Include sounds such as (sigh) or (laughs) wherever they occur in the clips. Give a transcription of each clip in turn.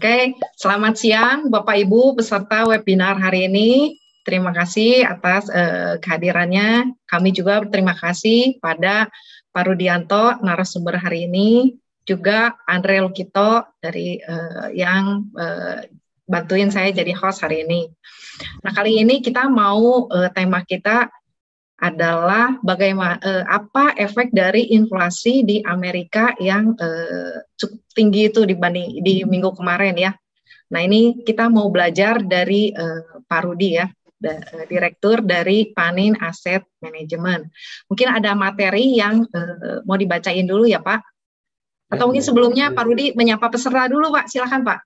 Oke, selamat siang Bapak Ibu peserta webinar hari ini. Terima kasih atas eh, kehadirannya. Kami juga berterima kasih pada Pak Rudianto narasumber hari ini, juga Andre Lukito dari eh, yang eh, bantuin saya jadi host hari ini. Nah, kali ini kita mau eh, tema kita adalah bagaimana eh, apa efek dari inflasi di Amerika yang eh, cukup tinggi itu dibanding di minggu kemarin ya. Nah ini kita mau belajar dari eh, Pak Rudi ya, eh, direktur dari Panin Asset Management. Mungkin ada materi yang eh, mau dibacain dulu ya Pak. Atau ya, mungkin sebelumnya ya. Pak Rudi menyapa peserta dulu Pak, silakan Pak.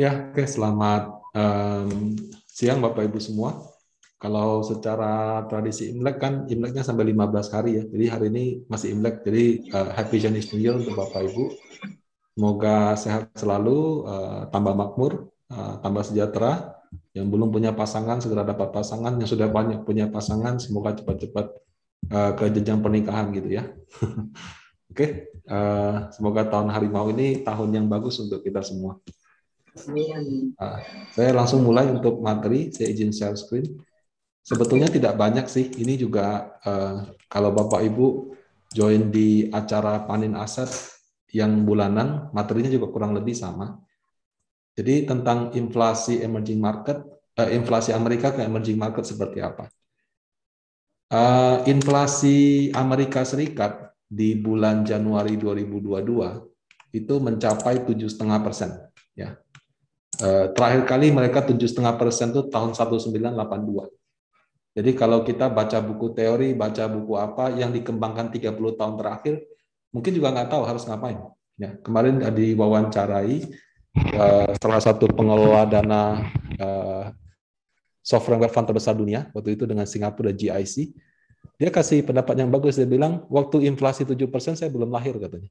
Ya, oke selamat um, siang Bapak Ibu semua. Kalau secara tradisi Imlek kan Imleknya sampai 15 hari ya. Jadi hari ini masih Imlek. Jadi uh, happy Chinese New Year untuk Bapak Ibu. Semoga sehat selalu, uh, tambah makmur, uh, tambah sejahtera. Yang belum punya pasangan segera dapat pasangan, yang sudah banyak punya pasangan semoga cepat-cepat uh, ke jenjang pernikahan gitu ya. (laughs) Oke, okay. uh, semoga tahun harimau ini tahun yang bagus untuk kita semua. Uh, saya langsung mulai untuk materi. Saya izin share screen. Sebetulnya tidak banyak sih. Ini juga uh, kalau Bapak Ibu join di acara panen aset yang bulanan, materinya juga kurang lebih sama. Jadi tentang inflasi emerging market, uh, inflasi Amerika ke emerging market seperti apa? Uh, inflasi Amerika Serikat di bulan Januari 2022 itu mencapai tujuh setengah persen. Ya, terakhir kali mereka tujuh setengah persen itu tahun 1982. Jadi kalau kita baca buku teori, baca buku apa yang dikembangkan 30 tahun terakhir, mungkin juga nggak tahu harus ngapain. Ya, kemarin diwawancarai uh, salah satu pengelola dana uh, eh, sovereign web fund terbesar dunia, waktu itu dengan Singapura dan GIC, dia kasih pendapat yang bagus, dia bilang, waktu inflasi 7% saya belum lahir katanya.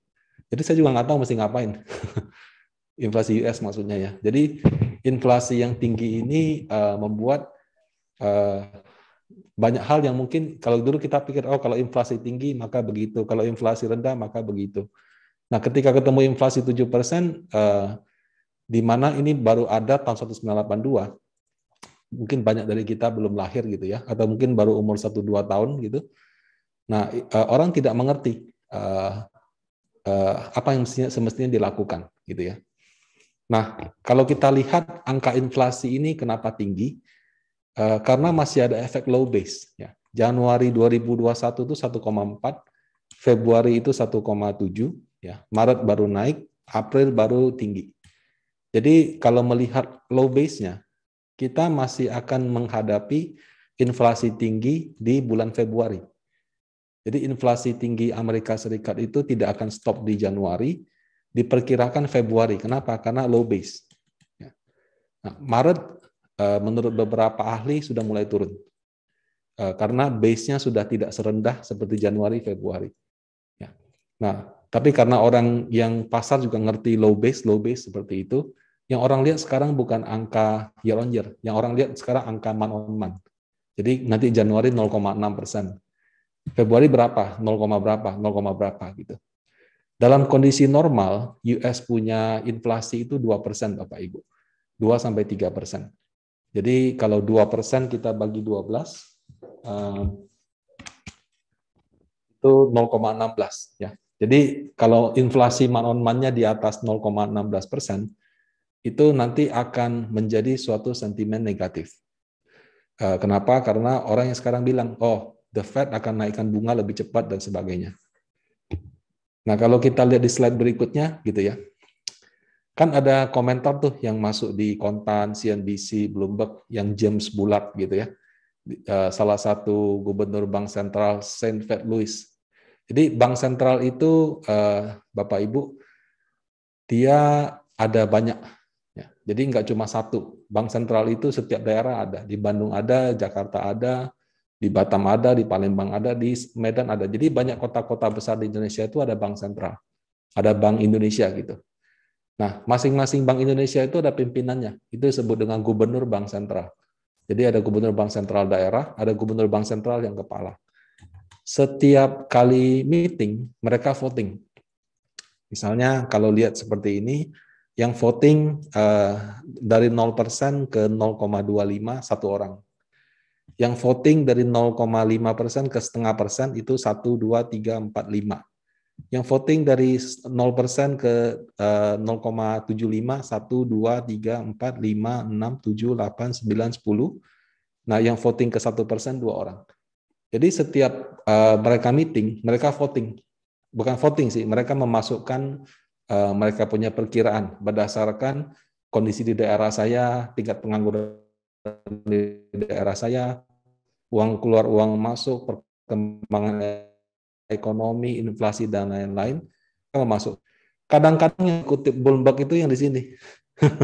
Jadi saya juga nggak tahu mesti ngapain. (laughs) inflasi US maksudnya ya. Jadi inflasi yang tinggi ini uh, membuat uh, banyak hal yang mungkin kalau dulu kita pikir oh kalau inflasi tinggi maka begitu, kalau inflasi rendah maka begitu. Nah, ketika ketemu inflasi 7% eh, di mana ini baru ada tahun 1982. Mungkin banyak dari kita belum lahir gitu ya atau mungkin baru umur 1 2 tahun gitu. Nah, eh, orang tidak mengerti eh, eh, apa yang semestinya, semestinya dilakukan gitu ya. Nah, kalau kita lihat angka inflasi ini kenapa tinggi? Eh, karena masih ada efek low base. Ya. Januari 2021 itu 1,4, Februari itu 1,7, ya. Maret baru naik, April baru tinggi. Jadi kalau melihat low base-nya, kita masih akan menghadapi inflasi tinggi di bulan Februari. Jadi inflasi tinggi Amerika Serikat itu tidak akan stop di Januari, diperkirakan Februari. Kenapa? Karena low base. Ya. Nah, Maret Eh, menurut beberapa ahli sudah mulai turun eh, karena base-nya sudah tidak serendah seperti Januari Februari. Ya. Nah, tapi karena orang yang pasar juga ngerti low base low base seperti itu, yang orang lihat sekarang bukan angka year on year, yang orang lihat sekarang angka month on month. Jadi nanti Januari 0,6 persen, Februari berapa, 0, berapa, 0, berapa gitu. Dalam kondisi normal, US punya inflasi itu 2 persen Bapak Ibu, 2 sampai 3 persen. Jadi kalau 2% kita bagi 12, uh, eh, itu 0,16 ya. Jadi kalau inflasi man on man-nya di atas 0,16 persen, itu nanti akan menjadi suatu sentimen negatif. Eh, kenapa? Karena orang yang sekarang bilang, oh, the Fed akan naikkan bunga lebih cepat dan sebagainya. Nah, kalau kita lihat di slide berikutnya, gitu ya, Kan ada komentar tuh yang masuk di kontan, CNBC, Bloomberg, yang James Bulak gitu ya. Eh, salah satu gubernur bank sentral Saint Fed Louis. Jadi bank sentral itu, eh, Bapak Ibu, dia ada banyak. Ya. jadi nggak cuma satu. Bank sentral itu setiap daerah ada. Di Bandung ada, Jakarta ada, di Batam ada, di Palembang ada, di Medan ada. Jadi banyak kota-kota besar di Indonesia itu ada bank sentral. Ada bank Indonesia gitu. Nah, masing-masing Bank Indonesia itu ada pimpinannya. Itu disebut dengan gubernur bank sentral. Jadi ada gubernur bank sentral daerah, ada gubernur bank sentral yang kepala. Setiap kali meeting, mereka voting. Misalnya kalau lihat seperti ini, yang voting eh, dari 0% ke 0,25 satu orang. Yang voting dari 0,5% ke setengah persen itu 1, 2, 3, 4, 5. Yang voting dari 0% ke 0,75 1 2 3 4 5 6 7 8 9 10. Nah, yang voting ke 1% dua orang. Jadi setiap eh, mereka meeting, mereka voting. Bukan voting sih, mereka memasukkan eh, mereka punya perkiraan berdasarkan kondisi di daerah saya, tingkat pengangguran di daerah saya, uang keluar, uang masuk, perkembangan ekonomi, inflasi dan lain-lain kalau masuk. Kadang-kadang yang kutip Bloomberg itu yang di sini.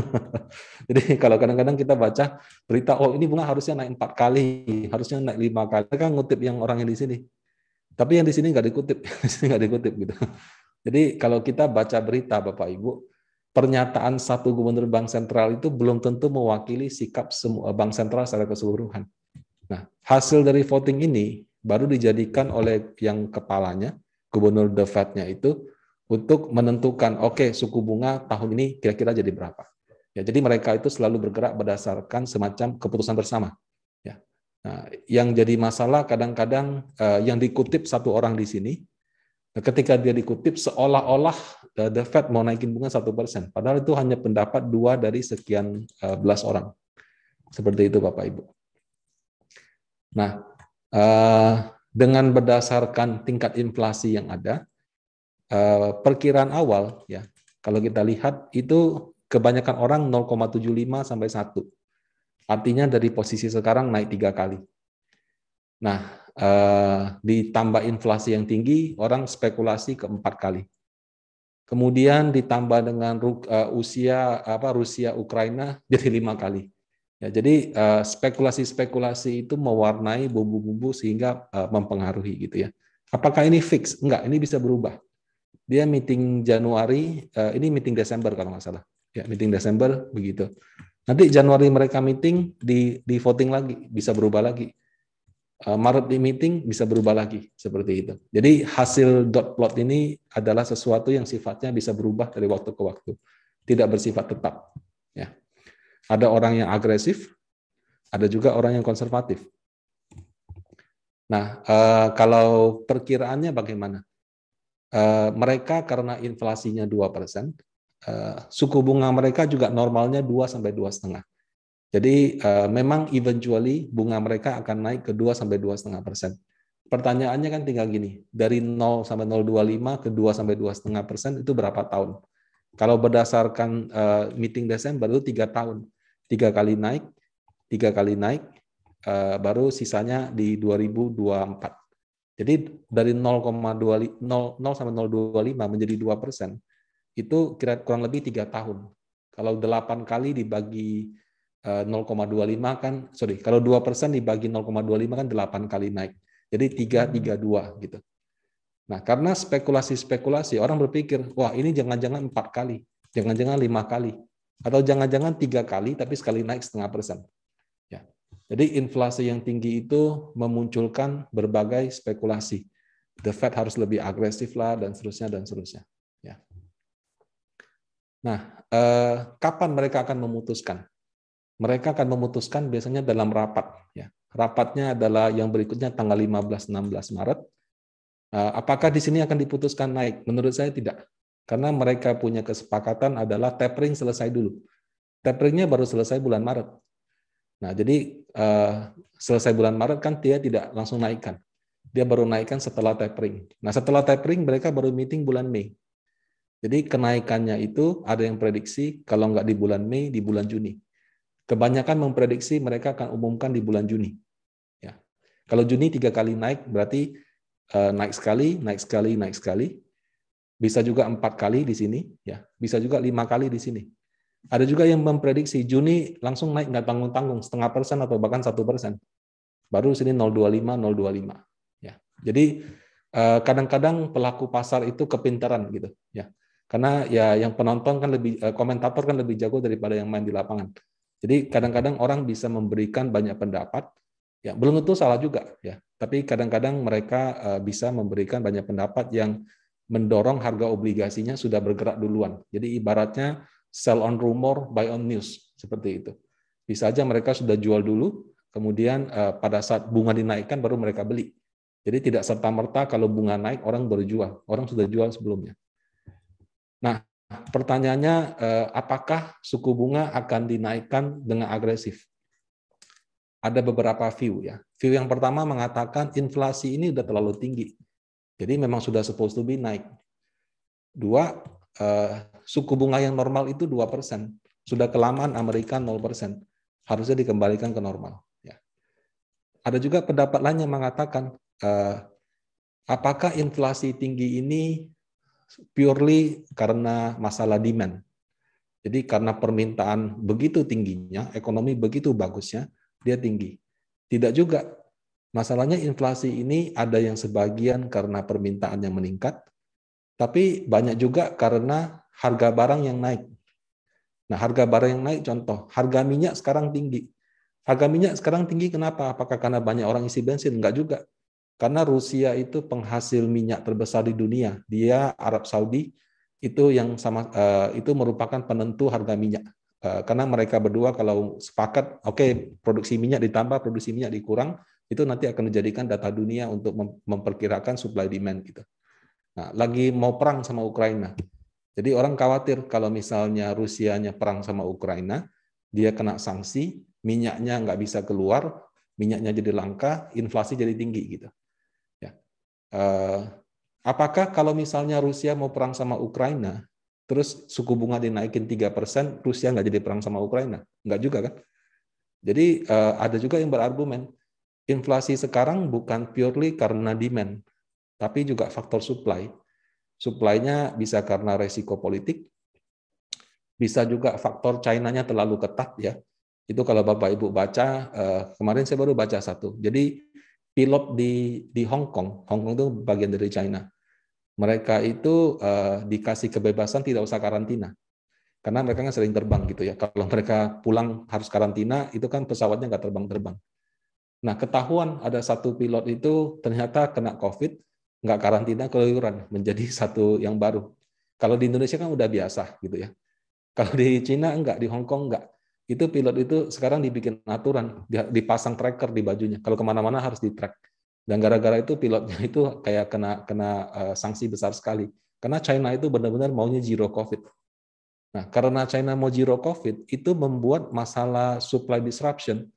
(laughs) Jadi kalau kadang-kadang kita baca berita, oh ini bunga harusnya naik empat kali, harusnya naik lima kali. Mereka ngutip yang orang yang di sini. Tapi yang di sini nggak dikutip, (laughs) di sini nggak dikutip gitu. Jadi kalau kita baca berita Bapak Ibu, pernyataan satu gubernur bank sentral itu belum tentu mewakili sikap semua bank sentral secara keseluruhan. Nah, hasil dari voting ini baru dijadikan oleh yang kepalanya, gubernur The Fed-nya itu untuk menentukan oke okay, suku bunga tahun ini kira-kira jadi berapa. Ya, jadi mereka itu selalu bergerak berdasarkan semacam keputusan bersama. Ya. Nah, yang jadi masalah kadang-kadang eh, yang dikutip satu orang di sini, ketika dia dikutip seolah-olah The eh, Fed mau naikin bunga satu persen, padahal itu hanya pendapat dua dari sekian eh, belas orang. Seperti itu Bapak Ibu. Nah, Eh, dengan berdasarkan tingkat inflasi yang ada, eh, perkiraan awal ya kalau kita lihat itu kebanyakan orang 0,75 sampai 1. Artinya dari posisi sekarang naik tiga kali. Nah, eh, ditambah inflasi yang tinggi, orang spekulasi keempat kali. Kemudian ditambah dengan uh, usia apa Rusia Ukraina (laughs) jadi lima kali. Ya, jadi eh, spekulasi-spekulasi itu mewarnai bumbu-bumbu sehingga eh, mempengaruhi gitu ya. Apakah ini fix? Enggak, ini bisa berubah. Dia meeting Januari, eh, ini meeting Desember kalau nggak salah. Ya, meeting Desember begitu. Nanti Januari mereka meeting di di voting lagi, bisa berubah lagi. Uh, Maret di meeting bisa berubah lagi seperti itu. Jadi hasil dot plot ini adalah sesuatu yang sifatnya bisa berubah dari waktu ke waktu, tidak bersifat tetap. Ada orang yang agresif, ada juga orang yang konservatif. Nah, eh, kalau perkiraannya bagaimana? Eh, mereka karena inflasinya 2%, eh, suku bunga mereka juga normalnya 2 sampai 2,5. Jadi eh, memang eventually bunga mereka akan naik ke 2 sampai 2,5 persen. Pertanyaannya kan tinggal gini, dari 0 sampai 0,25 ke 2 sampai 2,5 persen itu berapa tahun? Kalau berdasarkan meeting Desember itu tiga tahun tiga kali naik, tiga kali naik, eh, baru sisanya di 2024. Jadi dari 0 sampai 0,25 menjadi 2 persen, itu kira kurang lebih tiga tahun. Kalau 8 kali dibagi 0,25 eh, kan, sorry, kalau 2 persen dibagi 0,25 kan 8 kali naik. Jadi 332 hmm. gitu. Nah, karena spekulasi-spekulasi, orang berpikir, wah ini jangan-jangan empat kali, jangan-jangan lima kali. Atau jangan-jangan tiga kali, tapi sekali naik setengah persen. Ya. Jadi inflasi yang tinggi itu memunculkan berbagai spekulasi. The Fed harus lebih agresif lah, dan seterusnya, dan seterusnya. Ya. Nah, eh, kapan mereka akan memutuskan? Mereka akan memutuskan biasanya dalam rapat. Ya. Rapatnya adalah yang berikutnya tanggal 15-16 Maret. Eh, apakah di sini akan diputuskan naik? Menurut saya tidak. Karena mereka punya kesepakatan adalah tapering selesai dulu. Taperingnya baru selesai bulan Maret. Nah, jadi uh, selesai bulan Maret kan dia tidak langsung naikkan. Dia baru naikkan setelah tapering. Nah, setelah tapering mereka baru meeting bulan Mei. Jadi kenaikannya itu ada yang prediksi kalau nggak di bulan Mei, di bulan Juni. Kebanyakan memprediksi mereka akan umumkan di bulan Juni. Ya. Kalau Juni tiga kali naik, berarti uh, naik sekali, naik sekali, naik sekali. Bisa juga empat kali di sini, ya. Bisa juga lima kali di sini. Ada juga yang memprediksi Juni langsung naik nggak tanggung-tanggung setengah persen atau bahkan satu persen. Baru sini 0,25, 0,25. Ya. Jadi eh, kadang-kadang pelaku pasar itu kepintaran gitu, ya. Karena ya yang penonton kan lebih eh, komentator kan lebih jago daripada yang main di lapangan. Jadi kadang-kadang orang bisa memberikan banyak pendapat, ya belum tentu salah juga ya tapi kadang-kadang mereka eh, bisa memberikan banyak pendapat yang mendorong harga obligasinya sudah bergerak duluan. Jadi ibaratnya sell on rumor, buy on news, seperti itu. Bisa aja mereka sudah jual dulu, kemudian eh, pada saat bunga dinaikkan baru mereka beli. Jadi tidak serta-merta kalau bunga naik orang berjual, orang sudah jual sebelumnya. Nah, pertanyaannya eh, apakah suku bunga akan dinaikkan dengan agresif? Ada beberapa view ya. View yang pertama mengatakan inflasi ini sudah terlalu tinggi jadi memang sudah supposed to be naik. Dua, eh, suku bunga yang normal itu 2%. Sudah kelamaan Amerika 0%. Harusnya dikembalikan ke normal. Ya. Ada juga pendapat lain yang mengatakan, eh, apakah inflasi tinggi ini purely karena masalah demand? Jadi karena permintaan begitu tingginya, ekonomi begitu bagusnya, dia tinggi. Tidak juga Masalahnya inflasi ini ada yang sebagian karena permintaan yang meningkat, tapi banyak juga karena harga barang yang naik. Nah, harga barang yang naik contoh, harga minyak sekarang tinggi. Harga minyak sekarang tinggi kenapa? Apakah karena banyak orang isi bensin? Enggak juga. Karena Rusia itu penghasil minyak terbesar di dunia. Dia Arab Saudi itu yang sama eh, itu merupakan penentu harga minyak eh, karena mereka berdua kalau sepakat oke okay, produksi minyak ditambah produksi minyak dikurang itu nanti akan dijadikan data dunia untuk memperkirakan supply demand gitu. Nah, lagi mau perang sama Ukraina. Jadi orang khawatir kalau misalnya Rusianya perang sama Ukraina, dia kena sanksi, minyaknya nggak bisa keluar, minyaknya jadi langka, inflasi jadi tinggi gitu. Ya. Eh, apakah kalau misalnya Rusia mau perang sama Ukraina, terus suku bunga dinaikin 3%, Rusia nggak jadi perang sama Ukraina? Nggak juga kan? Jadi eh, ada juga yang berargumen, inflasi sekarang bukan purely karena demand, tapi juga faktor supply. Supply-nya bisa karena resiko politik, bisa juga faktor china terlalu ketat ya. Itu kalau Bapak Ibu baca eh, kemarin saya baru baca satu. Jadi pilot di di Hong Kong, Hong Kong itu bagian dari China. Mereka itu eh, dikasih kebebasan tidak usah karantina. Karena mereka kan sering terbang gitu ya. Kalau mereka pulang harus karantina, itu kan pesawatnya nggak terbang-terbang. Nah, ketahuan ada satu pilot itu ternyata kena COVID, nggak karantina keluyuran, menjadi (laughs) satu yang baru. Kalau di Indonesia kan udah biasa gitu ya. Kalau di Cina enggak, di Hong Kong enggak. Itu pilot itu sekarang dibikin aturan, dipasang tracker di bajunya. Kalau kemana-mana harus di track. Dan gara-gara itu pilotnya (laughs) itu kayak kena kena uh, sanksi besar sekali. Karena China itu benar-benar maunya zero COVID. Nah, karena China mau zero COVID, itu membuat masalah supply disruption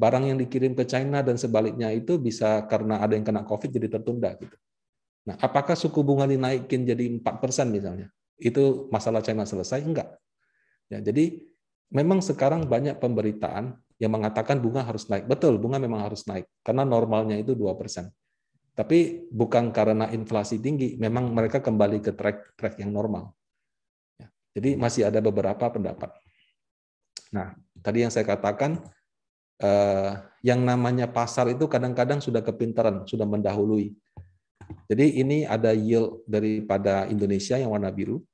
barang yang dikirim ke China dan sebaliknya itu bisa karena ada yang kena COVID jadi tertunda gitu. Nah, apakah suku bunga dinaikin jadi 4% misalnya? Itu masalah China selesai enggak? Ya, jadi memang sekarang banyak pemberitaan yang mengatakan bunga harus naik. Betul, bunga memang harus naik karena normalnya itu 2%. Tapi bukan karena inflasi tinggi, memang mereka kembali ke track track yang normal. Ya, jadi masih ada beberapa pendapat. Nah, tadi yang saya katakan Eh, yang namanya pasar itu kadang-kadang sudah kepintaran, sudah mendahului. Jadi ini ada yield daripada Indonesia yang warna biru,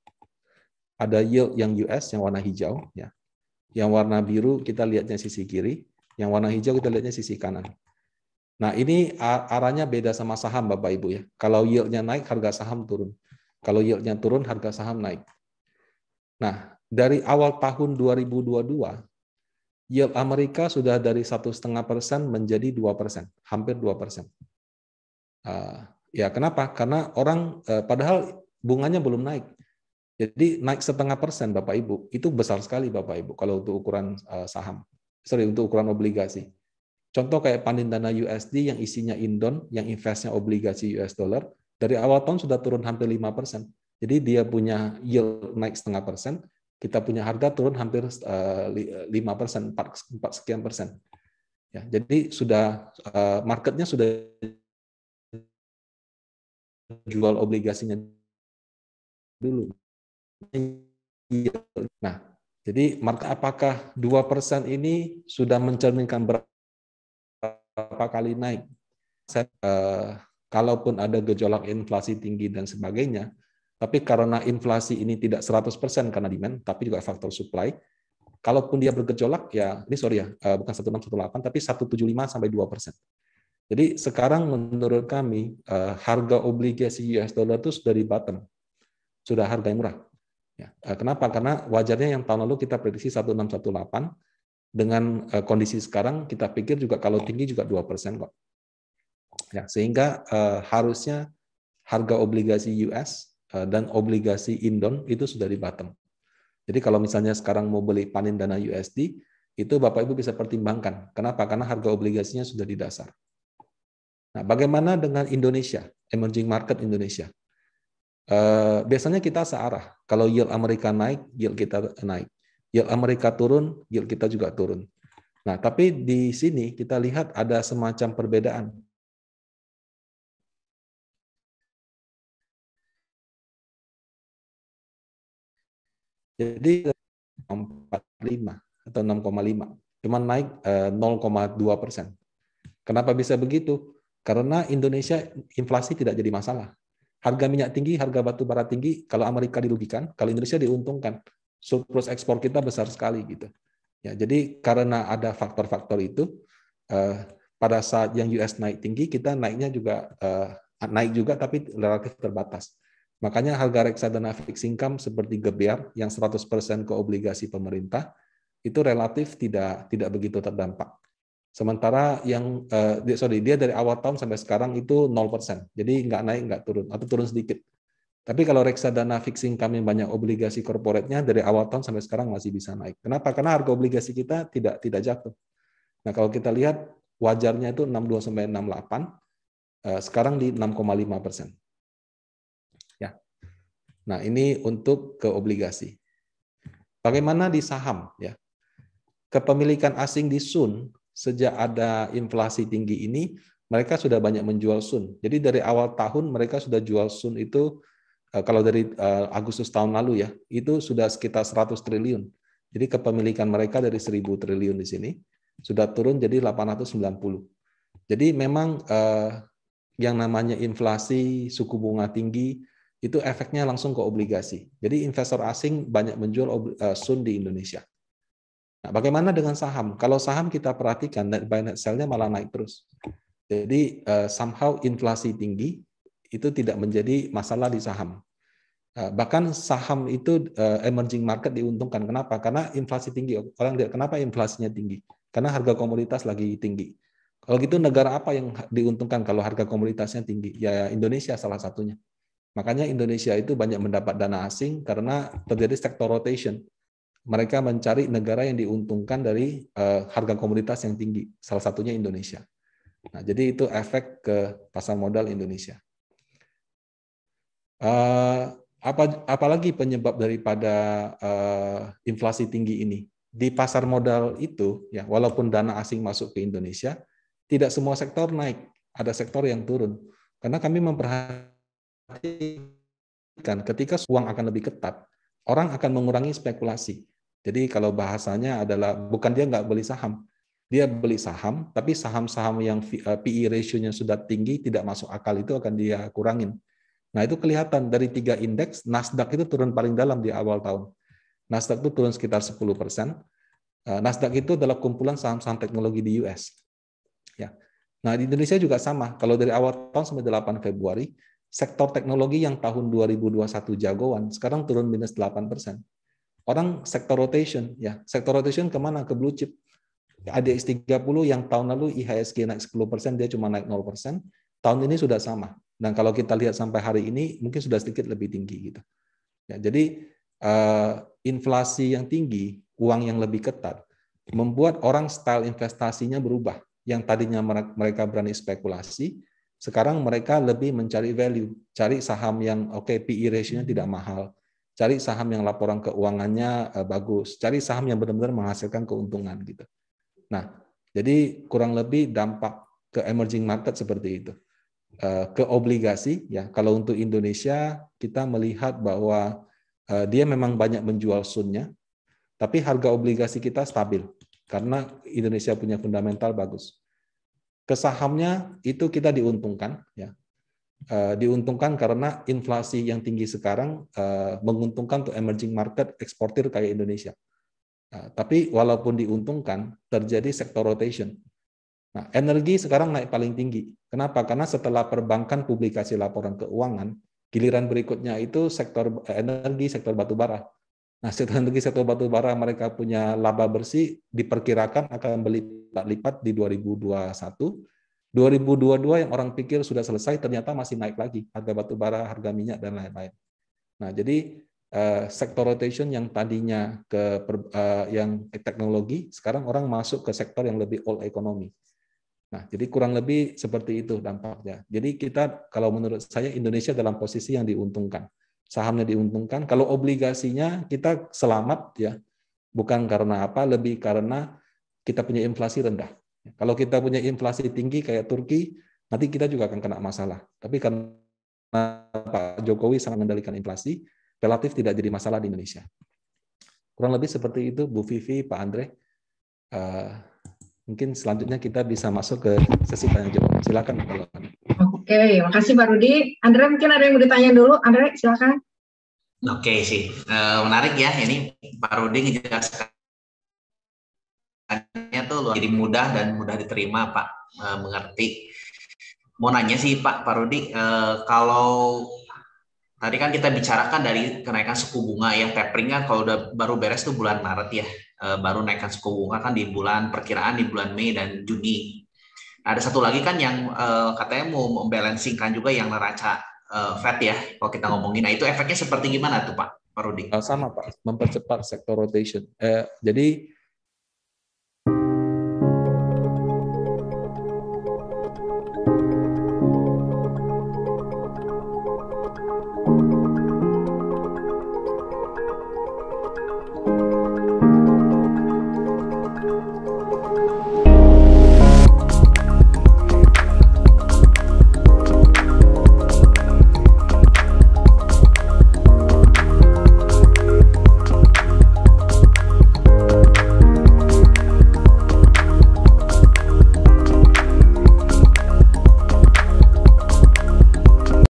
ada yield yang US yang warna hijau, ya. Yang warna biru kita lihatnya sisi kiri, yang warna hijau kita lihatnya sisi kanan. Nah ini arahnya beda sama saham Bapak Ibu ya. Kalau yieldnya naik harga saham turun, kalau yieldnya turun harga saham naik. Nah dari awal tahun 2022 yield Amerika sudah dari satu setengah persen menjadi dua persen, hampir dua persen. Ah, ya kenapa? Karena orang eh, padahal bunganya belum naik. Jadi naik setengah persen Bapak Ibu itu besar sekali Bapak Ibu kalau untuk ukuran eh, saham, sorry untuk ukuran obligasi. Contoh kayak panin dana USD yang isinya indon, yang investnya obligasi US dollar dari awal tahun sudah turun hampir lima persen. Jadi dia punya yield naik setengah persen, kita punya harga turun hampir eh, eh, lima persen, empat sekian persen. Ya, jadi sudah eh, marketnya sudah jual obligasinya dulu. Nah, jadi market apakah dua persen ini sudah mencerminkan berapa kali naik? kalaupun ada gejolak inflasi tinggi dan sebagainya, tapi karena inflasi ini tidak 100% karena demand, tapi juga faktor supply, kalaupun dia bergejolak, ya ini sorry ya, eh, bukan 1618, tapi 175 sampai 2%. Jadi sekarang menurut kami, eh, harga obligasi US dollar itu sudah di bottom, sudah harga yang murah. Ya, eh, kenapa? Karena wajarnya yang tahun lalu kita prediksi 1618, dengan kondisi sekarang kita pikir juga kalau tinggi juga 2% kok. Ya, sehingga harusnya harga obligasi US Eh, dan obligasi indon itu sudah di bottom. Jadi kalau misalnya sekarang mau beli panin dana USD, itu Bapak Ibu bisa pertimbangkan. Kenapa? Karena harga obligasinya sudah di dasar. Nah, bagaimana dengan Indonesia, emerging market Indonesia? Eh, biasanya kita searah. Kalau yield Amerika naik, yield kita naik. Yield Amerika turun, yield kita juga turun. Nah, tapi di sini kita lihat ada semacam perbedaan Jadi 6,45 atau 6,5. Cuman naik 0,2 eh, persen. Kenapa bisa begitu? Karena Indonesia inflasi tidak jadi masalah. Harga minyak tinggi, harga batu bara tinggi, kalau Amerika dirugikan, kalau Indonesia diuntungkan. Surplus ekspor kita besar sekali gitu. Ya, jadi karena ada faktor-faktor itu, eh, pada saat yang US naik tinggi, kita naiknya juga eh, naik juga tapi relatif terbatas. Makanya harga reksadana fixed income seperti GBR yang 100% ke obligasi pemerintah itu relatif tidak tidak begitu terdampak. Sementara yang uh, sorry dia dari awal tahun sampai sekarang itu 0%. Jadi nggak naik nggak turun atau turun sedikit. Tapi kalau reksadana fixed income yang banyak obligasi korporatnya dari awal tahun sampai sekarang masih bisa naik. Kenapa? Karena harga obligasi kita tidak tidak jatuh. Nah, kalau kita lihat wajarnya itu 62 sampai 68 eh, sekarang di 6,5 persen. Nah, ini untuk ke obligasi. Bagaimana di saham ya? Kepemilikan asing di Sun sejak ada inflasi tinggi ini, mereka sudah banyak menjual Sun. Jadi dari awal tahun mereka sudah jual Sun itu eh, kalau dari eh, Agustus tahun lalu ya, itu sudah sekitar 100 triliun. Jadi kepemilikan mereka dari 1000 triliun di sini sudah turun jadi 890. Jadi memang eh, yang namanya inflasi, suku bunga tinggi, itu efeknya langsung ke obligasi. Jadi investor asing banyak menjual eh, sun di Indonesia. Nah, bagaimana dengan saham? Kalau saham kita perhatikan net buy net sell-nya malah naik terus. Jadi eh, somehow inflasi tinggi itu tidak menjadi masalah di saham. Eh, bahkan saham itu emerging market diuntungkan. Kenapa? Karena inflasi tinggi. Orang lihat kenapa inflasinya tinggi? Karena harga komoditas lagi tinggi. Kalau gitu negara apa yang diuntungkan kalau harga komoditasnya tinggi? Ya Indonesia salah satunya. Makanya Indonesia itu banyak mendapat dana asing karena terjadi sektor rotation. Mereka mencari negara yang diuntungkan dari uh, harga komoditas yang tinggi, salah satunya Indonesia. Nah, jadi itu efek ke pasar modal Indonesia. Uh, apa apalagi penyebab daripada uh, inflasi tinggi ini? Di pasar modal itu ya, walaupun dana asing masuk ke Indonesia, tidak semua sektor naik, ada sektor yang turun. Karena kami memperhatikan perhatikan ketika uang akan lebih ketat, orang akan mengurangi spekulasi. Jadi kalau bahasanya adalah bukan dia nggak beli saham, dia beli saham, tapi saham-saham yang PE eh, ratio-nya sudah tinggi tidak masuk akal itu akan dia kurangin. Nah itu kelihatan dari tiga indeks, Nasdaq itu turun paling dalam di awal tahun. Nasdaq itu turun sekitar 10 persen. Eh, Nasdaq itu adalah kumpulan saham-saham teknologi di US. Ya. Nah di Indonesia juga sama. Kalau dari awal tahun sampai 8 Februari, sektor teknologi yang tahun 2021 jagoan sekarang turun minus 8 persen. Orang sektor rotation, ya sektor rotation kemana? Ke blue chip. ADX 30 yang tahun lalu IHSG naik 10 persen, dia cuma naik 0 persen. Tahun ini sudah sama. Dan kalau kita lihat sampai hari ini, mungkin sudah sedikit lebih tinggi gitu. Ya, jadi uh, inflasi yang tinggi, uang yang lebih ketat, membuat orang style investasinya berubah. Yang tadinya mereka berani spekulasi, sekarang mereka lebih mencari value, cari saham yang oke okay, PE ratio-nya tidak mahal, cari saham yang laporan keuangannya eh, bagus, cari saham yang benar-benar menghasilkan keuntungan gitu. Nah, jadi kurang lebih dampak ke emerging market seperti itu. Eh, ke obligasi ya, kalau untuk Indonesia kita melihat bahwa eh, dia memang banyak menjual sunnya, tapi harga obligasi kita stabil karena Indonesia punya fundamental bagus ke sahamnya itu kita diuntungkan ya eh, diuntungkan karena inflasi yang tinggi sekarang eh, menguntungkan untuk emerging market eksportir kayak Indonesia. Nah, tapi walaupun diuntungkan terjadi sektor rotation. Nah, energi sekarang naik paling tinggi. Kenapa? Karena setelah perbankan publikasi laporan keuangan, giliran berikutnya itu sektor eh, energi, sektor batubara. Nah, setelah lagi satu batu bara mereka punya laba bersih diperkirakan akan berlipat-lipat di 2021. 2022 yang orang pikir sudah selesai ternyata masih naik lagi harga batu bara, harga minyak dan lain-lain. Nah, jadi eh, sektor rotation yang tadinya ke eh, yang teknologi sekarang orang masuk ke sektor yang lebih all economy. Nah, jadi kurang lebih seperti itu dampaknya. Jadi kita kalau menurut saya Indonesia dalam posisi yang diuntungkan sahamnya diuntungkan. Kalau obligasinya kita selamat ya, bukan karena apa, lebih karena kita punya inflasi rendah. Kalau kita punya inflasi tinggi kayak Turki, nanti kita juga akan kena masalah. Tapi karena Pak Jokowi sangat mengendalikan inflasi, relatif tidak jadi masalah di Indonesia. Kurang lebih seperti itu, Bu Vivi, Pak Andre. Uh, mungkin selanjutnya kita bisa masuk ke sesi tanya jawab. Silakan kalau Oke, okay, makasih Pak Rudi. Andre mungkin ada yang mau ditanya dulu. Andre, silakan. Oke okay, sih, uh, menarik ya ini Pak Rudi ngejelaskannya tuh jadi mudah dan mudah diterima Pak, uh, mengerti. Mau nanya sih Pak, Pak Rudi, uh, kalau tadi kan kita bicarakan dari kenaikan suku bunga yang taperingnya kan, kalau udah baru beres tuh bulan Maret ya, baru naikkan suku bunga kan di bulan perkiraan di bulan Mei dan Juni ada satu lagi kan yang uh, katanya mau membalancingkan juga yang neraca uh, Fed ya, kalau kita ngomongin. Nah itu efeknya seperti gimana tuh Pak, Pak Rudi? Sama Pak, mempercepat sektor rotation. Eh, jadi